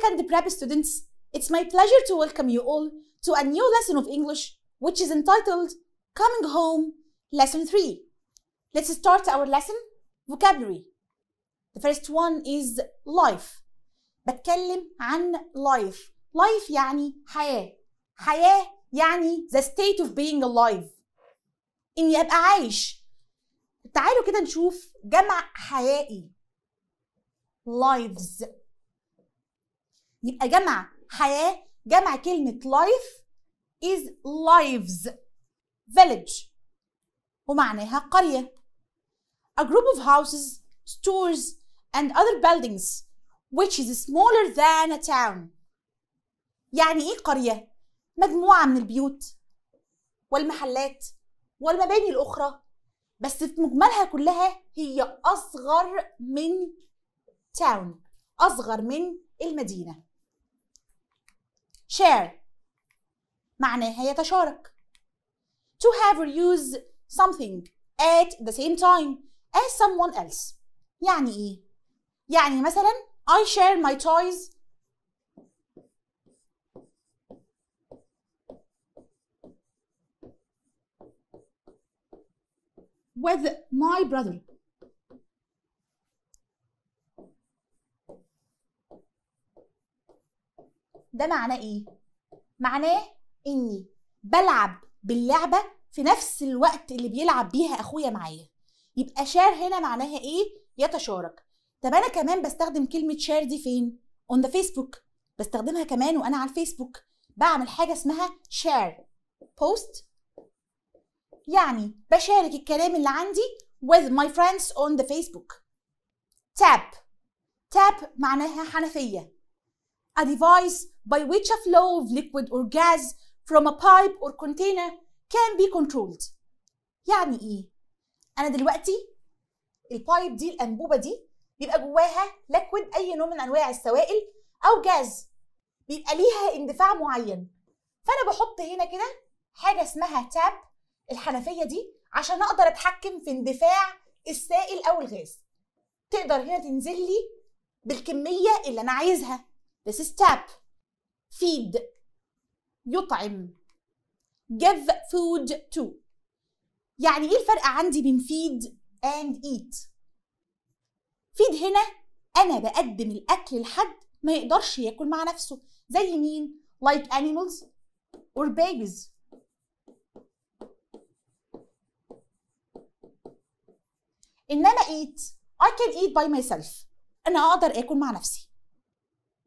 second prep students, it's my pleasure to welcome you all to a new lesson of English, which is entitled Coming Home, Lesson 3. Let's start our lesson, vocabulary. The first one is life. بتكلم عن life. Life يعني حياة. حياة يعني the state of being alive. إني أبقى عايش. تعالوا كده نشوف جمع حيائي. lives يبقى جمع حياه جمع كلمه لايف is lives village ومعناها قريه a group of houses stores and other buildings which is smaller than a town يعني ايه قريه مجموعه من البيوت والمحلات والمباني الاخرى بس في مجملها كلها هي اصغر من تاون اصغر من المدينه share معناها يتشارك to have or use something at the same time as someone else يعني ايه يعني مثلا I share my toys with my brother ده معناه ايه معناه اني بلعب باللعبه في نفس الوقت اللي بيلعب بيها اخويا معايا يبقى شار هنا معناها ايه يتشارك طب انا كمان بستخدم كلمه شير دي فين اون ذا فيسبوك بستخدمها كمان وانا على الفيسبوك بعمل حاجه اسمها شير بوست يعني بشارك الكلام اللي عندي with my friends on the Facebook tap tap معناها حنفيه a device by which a flow of liquid or gas from a pipe or container can be controlled يعني إيه؟ أنا دلوقتي البايب دي الأنبوبة دي بيبقى جواها ليكويد أي نوع من أنواع السوائل أو جاز بيبقى ليها اندفاع معين فأنا بحط هنا كده حاجة اسمها تاب الحنفية دي عشان أقدر أتحكم في اندفاع السائل أو الغاز تقدر هنا تنزل لي بالكمية اللي أنا عايزها This is tap feed يطعم give food to يعني ايه الفرق عندي بين feed and eat feed هنا انا بقدم الاكل لحد ما يقدرش ياكل مع نفسه زي مين like animals or babies ان انا eat I can eat by myself انا اقدر اكل مع نفسي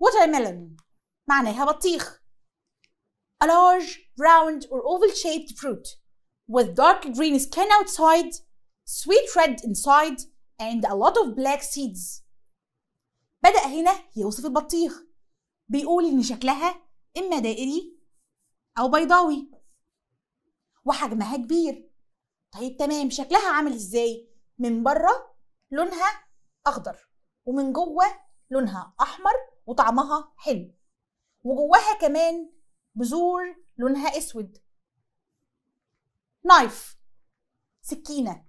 watermelon معناها بطيخ a large round or oval shaped fruit with dark green skin outside sweet red inside and a lot of black seeds بدأ هنا يوصف البطيخ بيقول إن شكلها إما دائري أو بيضاوي وحجمها كبير طيب تمام شكلها عامل إزاي؟ من بره لونها أخضر ومن جوه لونها أحمر وطعمها حلو وجواها كمان بذور لونها اسود knife سكينة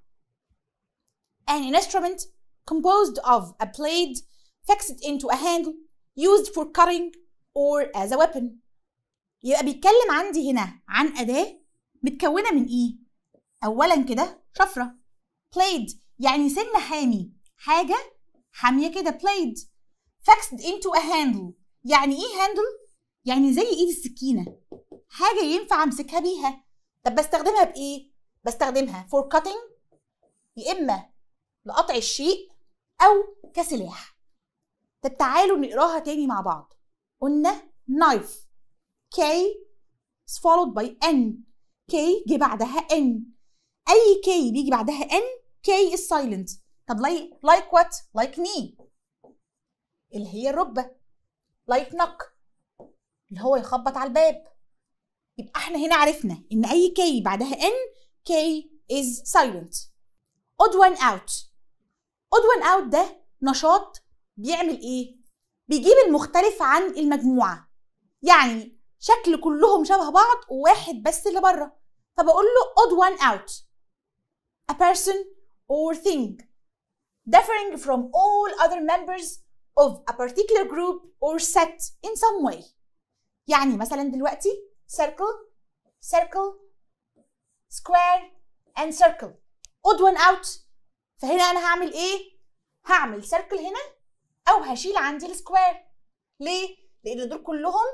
an instrument composed of a blade fixed into a handle used for cutting or as a weapon يبقى بيتكلم عندي هنا عن أداة متكونة من إيه؟ أولا كده شفرة blade يعني سن حامي حاجة حامية كده blade fixed into a handle يعني إيه handle؟ يعني زي ايد السكينه حاجه ينفع امسكها بيها طب بستخدمها بايه بستخدمها فور كاتنج يا اما لقطع الشيء او كسلاح طب تعالوا نقراها تاني مع بعض قلنا نايف كي followed by ان كي جه بعدها ان اي كي بيجي بعدها ان كي is silent طب لايك لايك وات لايك ني اللي هي الركبه لايك like knock اللي هو يخبط على الباب يبقى احنا هنا عرفنا ان اي كي بعدها ان كي is silent odd one out odd one out ده نشاط بيعمل ايه بيجيب المختلف عن المجموعه يعني شكل كلهم شبه بعض وواحد بس اللي بره فبقول له odd one out a person or thing differing from all other members of a particular group or set in some way يعني مثلا دلوقتي circle circle square and circle اود ون اوت فهنا انا هعمل ايه هعمل circle هنا او هشيل عندي السكوير ليه لان دول كلهم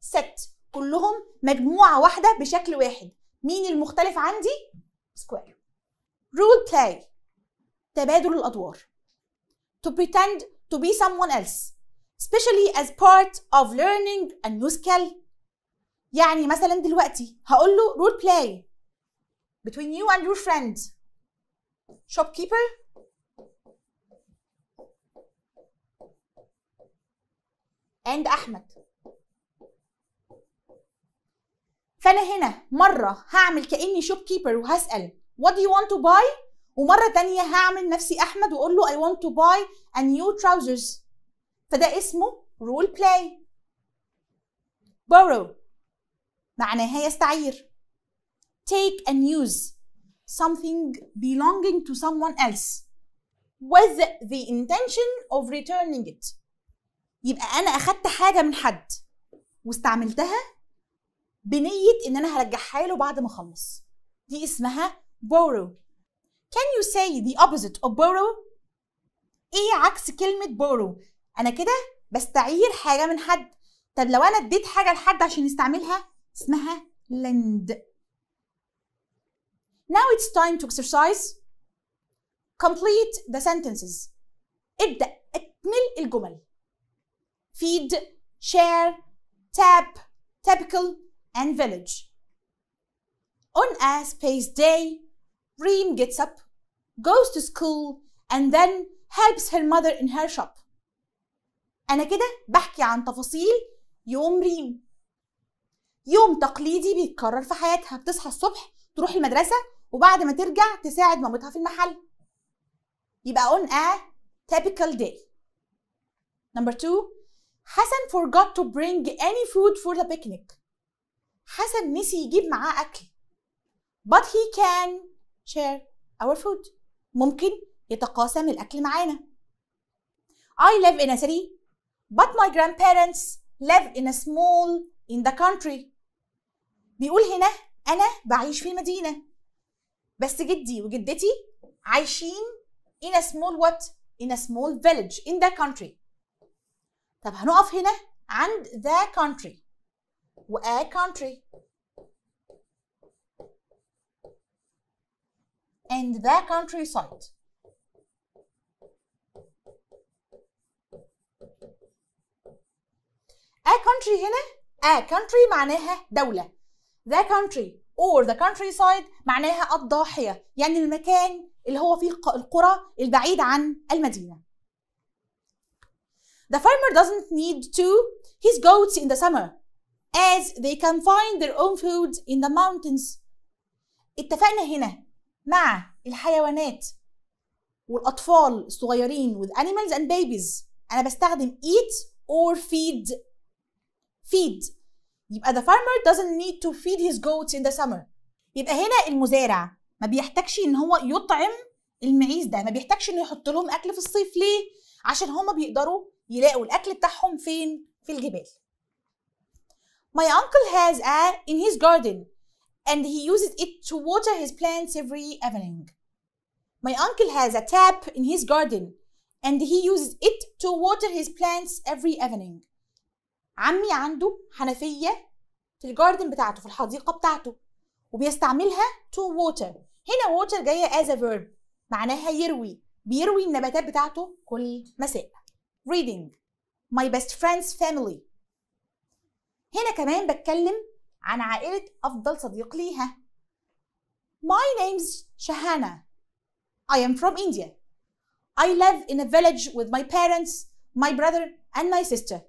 ست كلهم مجموعه واحده بشكل واحد مين المختلف عندي سكوير رول بلاي تبادل الادوار to pretend to be someone else especially as part of learning a new skill يعني مثلا دلوقتي هقول له role play between you and your friend shopkeeper and أحمد فأنا هنا مرة هعمل كأني shopkeeper كيبر وهسأل what do you want to buy ومرة تانية هعمل نفسي أحمد وأقول له I want to buy a new trousers فده اسمه رول بلاي borrow معناها يستعير take and use something belonging to someone else with the intention of returning it يبقى انا اخدت حاجه من حد واستعملتها بنيه ان انا هرجعها له بعد ما اخلص دي اسمها borrow can you say the opposite of borrow ايه عكس كلمه borrow انا كده بستعير حاجه من حد طب لو انا اديت حاجه لحد عشان يستعملها اسمها lend now it's time to exercise complete the sentences ابدا اكمل الجمل feed share tap typical and village on a space day reem gets up goes to school and then helps her mother in her shop أنا كده بحكي عن تفاصيل يوم ريم يوم تقليدي بيتكرر في حياتها بتصحى الصبح تروح المدرسة وبعد ما ترجع تساعد مامتها في المحل يبقى on a typical day number two حسن forgot to bring any food for the picnic حسن نسي يجيب معاه أكل but he can share our food ممكن يتقاسم الأكل معانا I live in a city But my grandparents live in a small in the country بيقول هنا أنا بعيش في المدينة بس جدي وجدتي عايشين in a small what in a small village in the country طب هنقف هنا عند the country و a country and the countryside A country هنا a country معناها دولة the country or the countryside معناها الضاحية يعني المكان اللي هو فيه القرى البعيد عن المدينة The farmer doesn't need to his goats in the summer as they can find their own food in the mountains اتفقنا هنا مع الحيوانات والأطفال الصغيرين with animals and babies أنا بستخدم eat or feed feed يبقى the farmer doesn't need to feed his goats in the summer يبقى هنا المزارع ما بيحتاجش ان هو يطعم المعيز ده ما بيحتاجش انه يحط لهم اكل في الصيف ليه عشان هما بيقدروا يلاقوا الاكل بتاعهم فين في الجبال My uncle has a in his garden and he uses it to water his plants every evening. My uncle has a tap in his garden and he uses it to water his plants every evening. عمي عنده حنفية في الجاردن بتاعته في الحديقة بتاعته وبيستعملها to water هنا water جاية as a verb معناها يروي بيروي النباتات بتاعته كل مساء reading my best friend's family هنا كمان بتكلم عن عائلة أفضل صديق ليها My name's Shahana I am from India I live in a village with my parents, my brother and my sister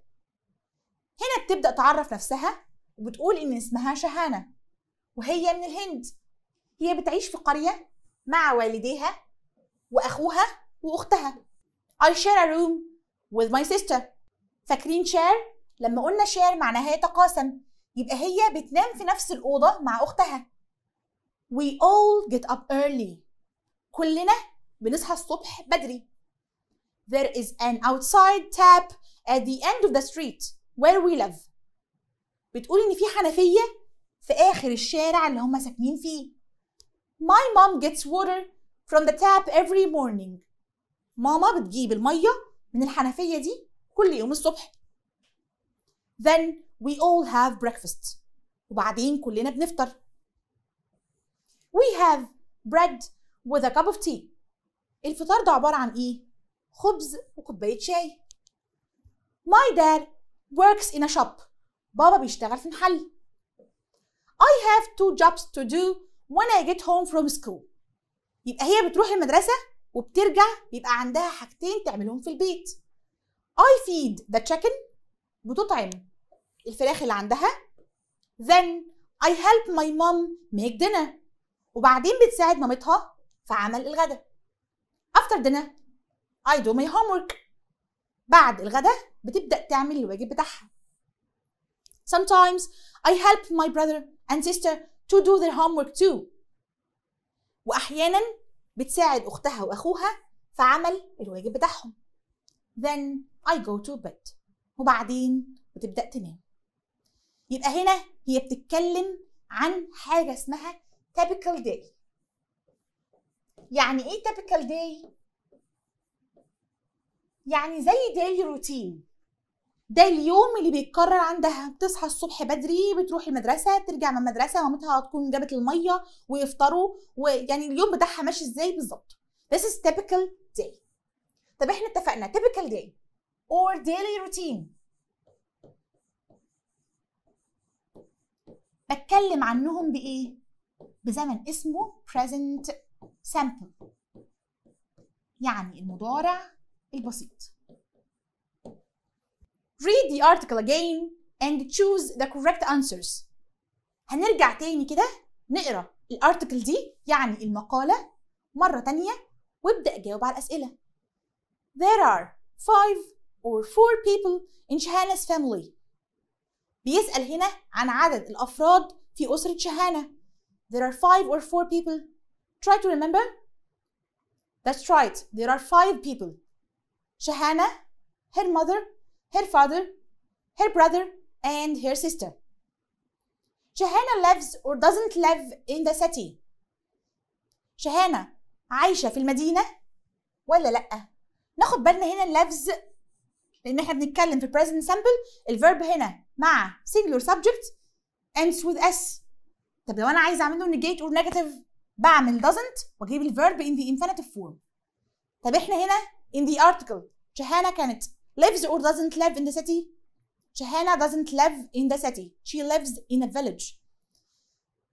هنا بتبدا تعرف نفسها وبتقول ان اسمها شهانه وهي من الهند هي بتعيش في قريه مع والديها واخوها واختها I share a room with my sister فاكرين share لما قلنا share معناها يتقاسم يبقى هي بتنام في نفس الأوضة مع أختها We all get up early كلنا بنصحى الصبح بدري There is an outside tap at the end of the street where we live بتقول ان في حنفيه في اخر الشارع اللي هم ساكنين فيه my mom gets water from the tap every morning ماما بتجيب الميه من الحنفيه دي كل يوم الصبح then we all have breakfast وبعدين كلنا بنفطر we have bread with a cup of tea الفطار ده عباره عن ايه خبز وكوبايه شاي my dad works in a shop بابا بيشتغل في محل I have two jobs to do when I get home from school يبقى هي بتروح المدرسة وبترجع يبقى عندها حاجتين تعملهم في البيت I feed the chicken بتطعم الفراخ اللي عندها then I help my mom make dinner وبعدين بتساعد مامتها في عمل الغداء after dinner I do my homework بعد الغداء بتبدا تعمل الواجب بتاعها Sometimes I help my brother and sister to do their homework too وأحيانا بتساعد أختها وأخوها في عمل الواجب بتاعهم Then I go to bed وبعدين بتبدأ تنام يبقى هنا هي بتتكلم عن حاجة اسمها typical day يعني ايه typical day؟ يعني زي ديلي روتين ده اليوم اللي بيتكرر عندها بتصحى الصبح بدري بتروح المدرسة ترجع من المدرسة مامتها هتكون جابت المية ويفطروا ويعني اليوم بتاعها ماشي ازاي بالظبط This is typical day طب احنا اتفقنا typical day or daily routine بتكلم عنهم بإيه؟ بزمن اسمه present simple يعني المضارع البسيط. Read the article again and choose the correct answers. هنرجع تاني كده نقرا الارتكل دي يعني المقالة مرة تانية وابدأ جاوب على الأسئلة. There are five or four people in Shahana's family. بيسأل هنا عن عدد الأفراد في أسرة شهانة. There are five or four people. Try to remember. That's right. There are five people. Shahana, her mother, her father, her brother, and her sister. Shahana lives or doesn't live in the city. Shahana, عايشة في المدينة ولا لأ؟ ناخد بالنا هنا اللفظ لأن احنا بنتكلم في present simple verb هنا مع singular subject ends with s. طب لو أنا عايزة أعمله negate or negative بعمل doesn't وأجيب الverb in the infinitive form. طب احنا هنا in the article, Johanna Kennett lives or doesn't live in the city? Johanna doesn't live in the city. She lives in a village.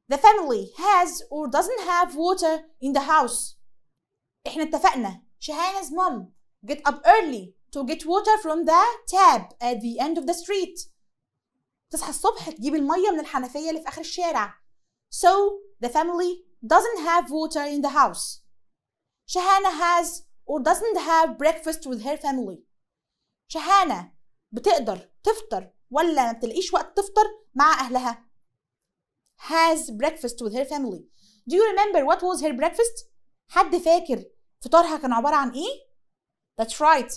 The family has or doesn't have water in the house. احنا اتفقنا. Johanna's mom get up early to get water from the tap at the end of the street. تصحى الصبح تجيب المية من الحنفية اللي في آخر الشارع. So the family doesn't have water in the house. Shahana has or doesn't have breakfast with her family شهانة بتقدر تفطر ولا ما بتلاقيش وقت تفطر مع أهلها has breakfast with her family do you remember what was her breakfast حد فاكر فطارها كان عبارة عن إيه that's right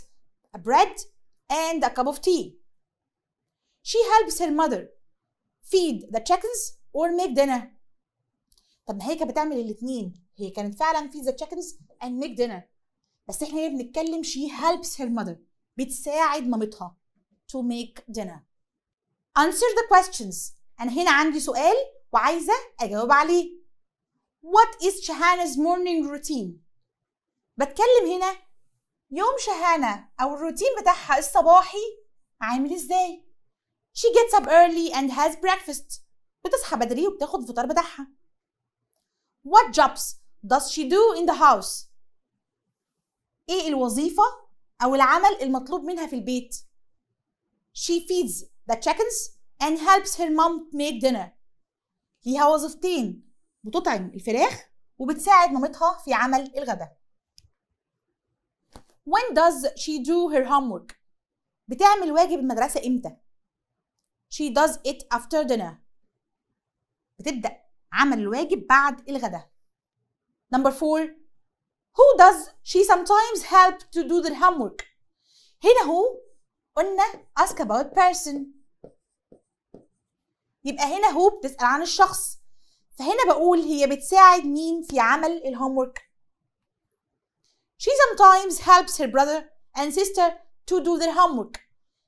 a bread and a cup of tea she helps her mother feed the chickens or make dinner طب ما هي كانت بتعمل الاثنين هي كانت فعلا feed the chickens and make dinner بس احنا هنا بنتكلم she helps her mother بتساعد مامتها to make dinner answer the questions انا هنا عندي سؤال وعايزه اجاوب عليه what is Shahana's morning routine بتكلم هنا يوم شهانة أو الروتين بتاعها الصباحي عامل إزاي she gets up early and has breakfast بتصحى بدري وبتاخد الفطار بتاعها what jobs does she do in the house ايه الوظيفه او العمل المطلوب منها في البيت she feeds the chickens and helps her mom make dinner ليها وظيفتين بتطعم الفراخ وبتساعد مامتها في عمل الغداء when does she do her homework بتعمل واجب المدرسه امتى she does it after dinner بتبدا عمل الواجب بعد الغداء number 4 Who does she sometimes help to do the homework هنا هو قلنا ask about person يبقى هنا هو بتسأل عن الشخص فهنا بقول هي بتساعد مين في عمل الهومورك She sometimes helps her brother and sister to do their homework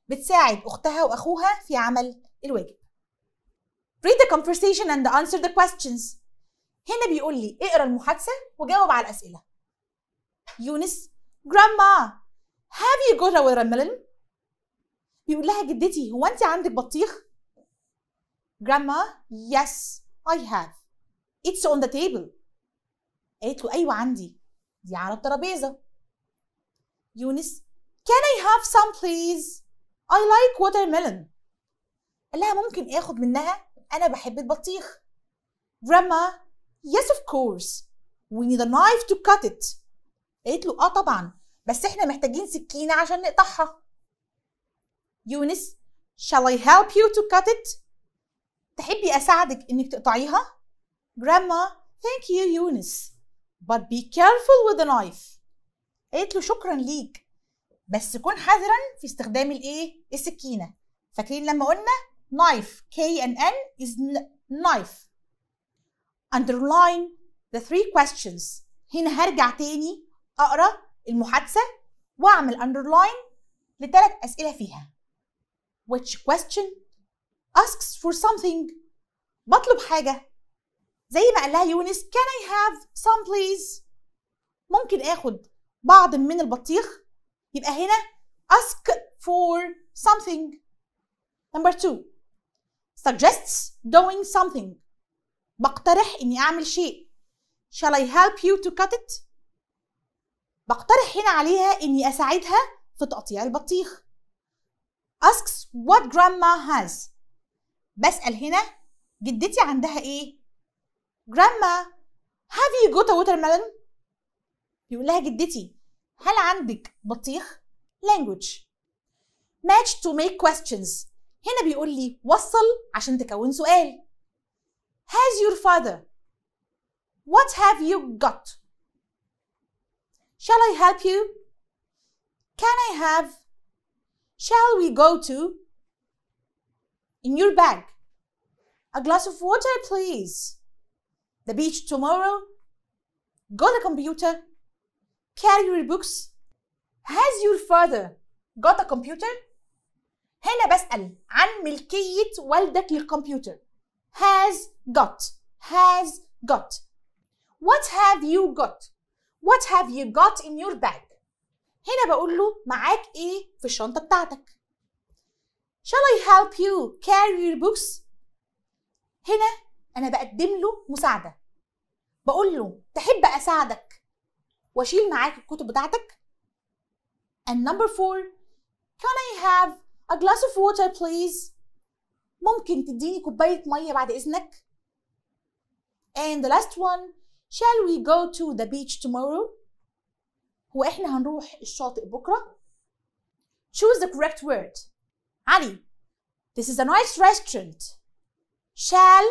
بتساعد أختها وأخوها في عمل الواجب Read the conversation and answer the questions هنا بيقول لي اقرا المحادثة وجاوب على الأسئلة يونس جراندما هاف يو جوت اور ميلون بيقول لها جدتي هو انت عندك بطيخ جراندما يس اي هاف اتس اون ذا تيبل قالت له ايوه عندي دي على الترابيزه يونس اي هاف سام بليز اي لايك ووتر ميلون قال لها ممكن اخد منها انا بحب البطيخ جراندما يس اوف كورس we need a knife to cut it قالت له اه طبعا بس احنا محتاجين سكينه عشان نقطعها يونس shall I help you to cut it تحبي اساعدك انك تقطعيها grandma thank you يونس but be careful with the knife قالت له شكرا ليك بس كن حذرا في استخدام الايه السكينه فاكرين لما قلنا knife K and N is knife underline the three questions هنا هرجع تاني اقرا المحادثه واعمل اندرلاين لثلاث اسئله فيها which question asks for something بطلب حاجه زي ما قالها يونس can I have some please ممكن اخد بعض من البطيخ يبقى هنا ask for something number two suggests doing something بقترح اني اعمل شيء shall I help you to cut it بقترح هنا عليها إني أساعدها في تقطيع البطيخ asks what grandma has بسأل هنا جدتي عندها إيه grandma have you got a watermelon بيقول لها جدتي هل عندك بطيخ language match to make questions هنا بيقول لي وصل عشان تكون سؤال has your father what have you got Shall I help you? Can I have? Shall we go to? In your bag. A glass of water, please. The beach tomorrow. Got to a computer. Carry your books. Has your father got a computer? هنا بسأل عن ملكية والدك للكمبيوتر. Has got. Has got. What have you got? what have you got in your bag هنا بقول له معاك ايه في الشنطة بتاعتك shall I help you carry your books هنا أنا بقدم له مساعدة بقول له تحب أساعدك وأشيل معاك الكتب بتاعتك and number four can I have a glass of water please ممكن تديني كوباية مية بعد إذنك and the last one shall we go to the beach tomorrow هو احنا هنروح الشاطئ بكرة. choose the correct word علي this is a nice restaurant shall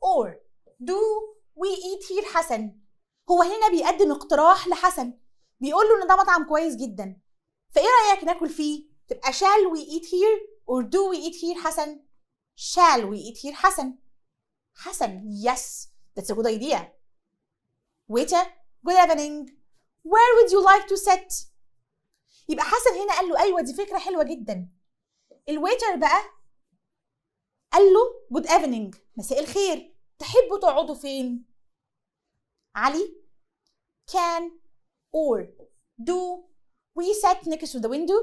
or do we eat here حسن هو هنا بيقدم اقتراح لحسن بيقول له ان ده مطعم كويس جدا فايه رايك ناكل فيه تبقى shall we eat here or do we eat here حسن shall we eat here حسن حسن yes that's a good idea waiter good evening where would you like to sit يبقى حسن هنا قال له ايوه دي فكره حلوه جدا الويتر بقى قال له جود ايفنينج مساء الخير تحبوا تقعدوا فين علي can or do we sat next to the window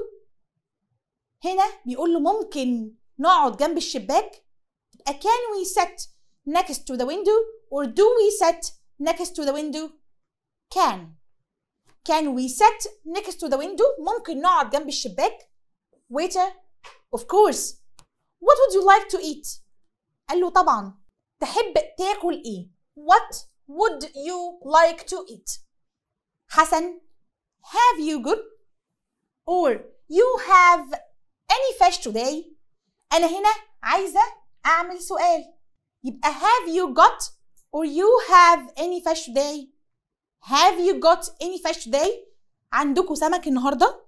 هنا بيقول له ممكن نقعد جنب الشباك يبقى can we sit next to the window or do we sit next to the window can can we sit next to the window ممكن نقعد جنب الشباك waiter of course what would you like to eat قال له طبعا تحب تاكل ايه what would you like to eat حسن have you good or you have any fish today انا هنا عايزه اعمل سؤال يبقى have you got or you have any fish today have you got any fish today عندكم سمك النهارده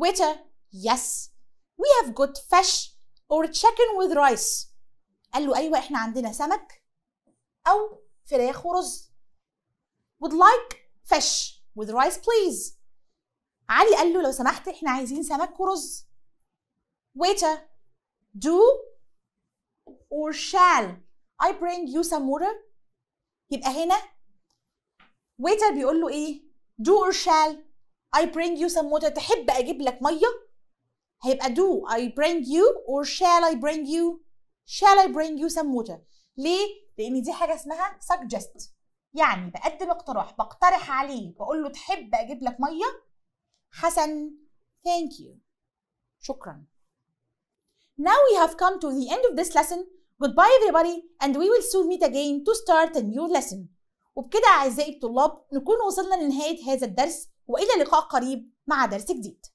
waiter yes we have got fish or chicken with rice قال له ايوه احنا عندنا سمك او فراخ ورز would like fish with rice please علي قال له لو سمحت احنا عايزين سمك ورز waiter do or shall I bring you some water يبقى هنا waiter بيقول له ايه do or shall I bring you some water تحب اجيب لك ميه هيبقى do I bring you or shall I bring you shall I bring you some water ليه لان دي حاجه اسمها suggest يعني بقدم اقتراح بقترح عليه بقول له تحب اجيب لك ميه حسن thank you شكرا Now we have come to the end of this lesson Goodbye everybody and we will soon meet again to start a new lesson وبكده أعزائي الطلاب نكون وصلنا لنهاية هذا الدرس وإلى لقاء قريب مع درس جديد